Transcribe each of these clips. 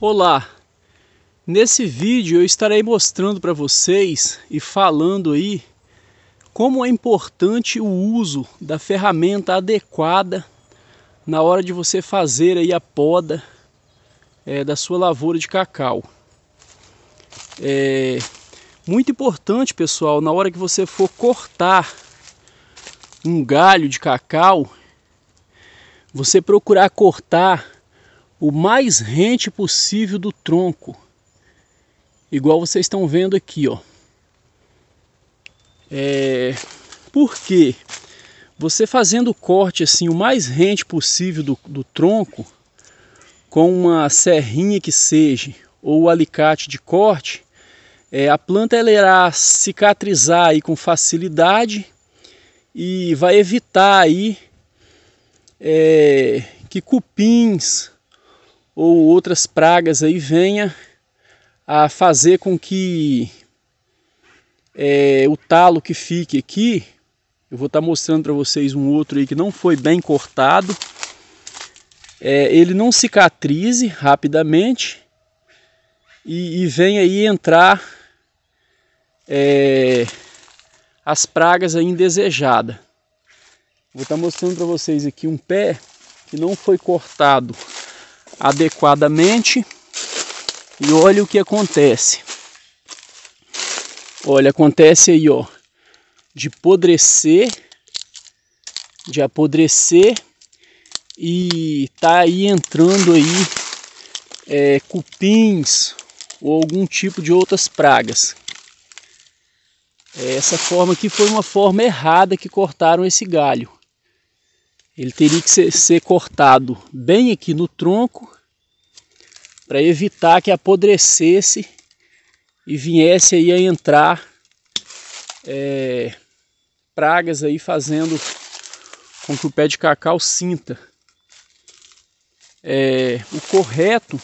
Olá! Nesse vídeo eu estarei mostrando para vocês e falando aí como é importante o uso da ferramenta adequada na hora de você fazer aí a poda é, da sua lavoura de cacau. É muito importante, pessoal, na hora que você for cortar um galho de cacau, você procurar cortar o mais rente possível do tronco. Igual vocês estão vendo aqui, ó. É... Porque você fazendo o corte assim o mais rente possível do, do tronco, com uma serrinha que seja, ou alicate de corte, é, a planta ela irá cicatrizar aí com facilidade e vai evitar aí é, que cupins ou outras pragas aí venha a fazer com que é, o talo que fique aqui, eu vou estar tá mostrando para vocês um outro aí que não foi bem cortado, é, ele não cicatrize rapidamente e, e vem aí entrar é, as pragas aí indesejadas. Vou estar tá mostrando para vocês aqui um pé que não foi cortado adequadamente. E olha o que acontece. Olha, acontece aí, ó, de apodrecer, de apodrecer e tá aí entrando aí é, cupins ou algum tipo de outras pragas. É, essa forma aqui foi uma forma errada que cortaram esse galho ele teria que ser, ser cortado bem aqui no tronco para evitar que apodrecesse e viesse aí a entrar é, pragas aí fazendo com que o pé de cacau sinta. É, o correto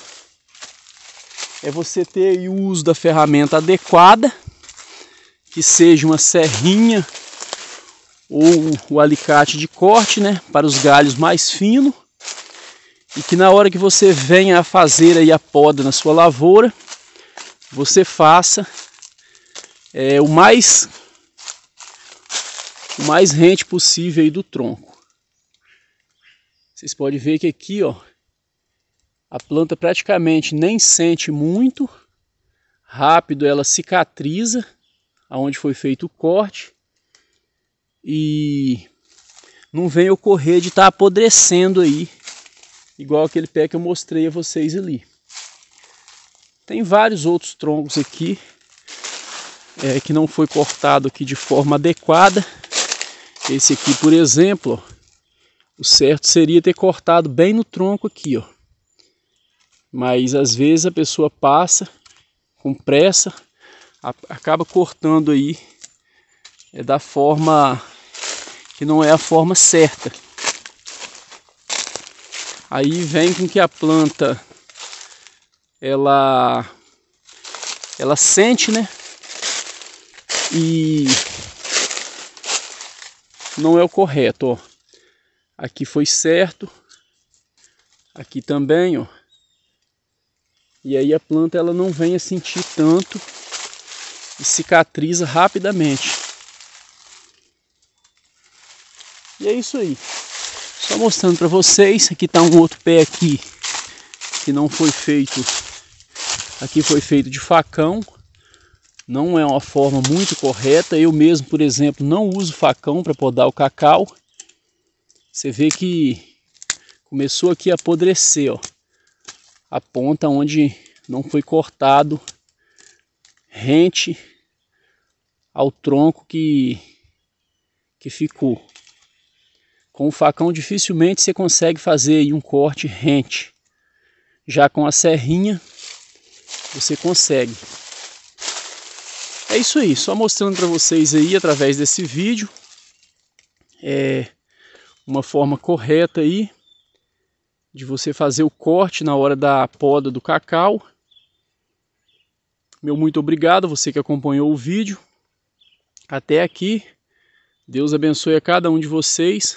é você ter o uso da ferramenta adequada, que seja uma serrinha ou o alicate de corte, né, para os galhos mais finos. E que na hora que você venha a fazer aí a poda na sua lavoura, você faça é, o mais o mais rente possível aí do tronco. Vocês podem ver que aqui, ó, a planta praticamente nem sente muito, rápido ela cicatriza aonde foi feito o corte e não vem ocorrer de estar tá apodrecendo aí, igual aquele pé que eu mostrei a vocês ali. Tem vários outros troncos aqui é, que não foi cortado aqui de forma adequada. Esse aqui, por exemplo, ó, o certo seria ter cortado bem no tronco aqui, ó. Mas às vezes a pessoa passa com pressa, acaba cortando aí é, da forma que não é a forma certa. Aí vem com que a planta ela ela sente, né? E não é o correto, ó. Aqui foi certo. Aqui também, ó. E aí a planta ela não vem a sentir tanto e cicatriza rapidamente. E é isso aí. Só mostrando para vocês, aqui está um outro pé aqui que não foi feito. Aqui foi feito de facão. Não é uma forma muito correta. Eu mesmo, por exemplo, não uso facão para podar o cacau. Você vê que começou aqui a apodrecer, ó. A ponta onde não foi cortado rente ao tronco que que ficou. Com o facão dificilmente você consegue fazer um corte rente. Já com a serrinha você consegue. É isso aí, só mostrando para vocês aí através desse vídeo é uma forma correta aí de você fazer o corte na hora da poda do cacau. Meu muito obrigado você que acompanhou o vídeo. Até aqui. Deus abençoe a cada um de vocês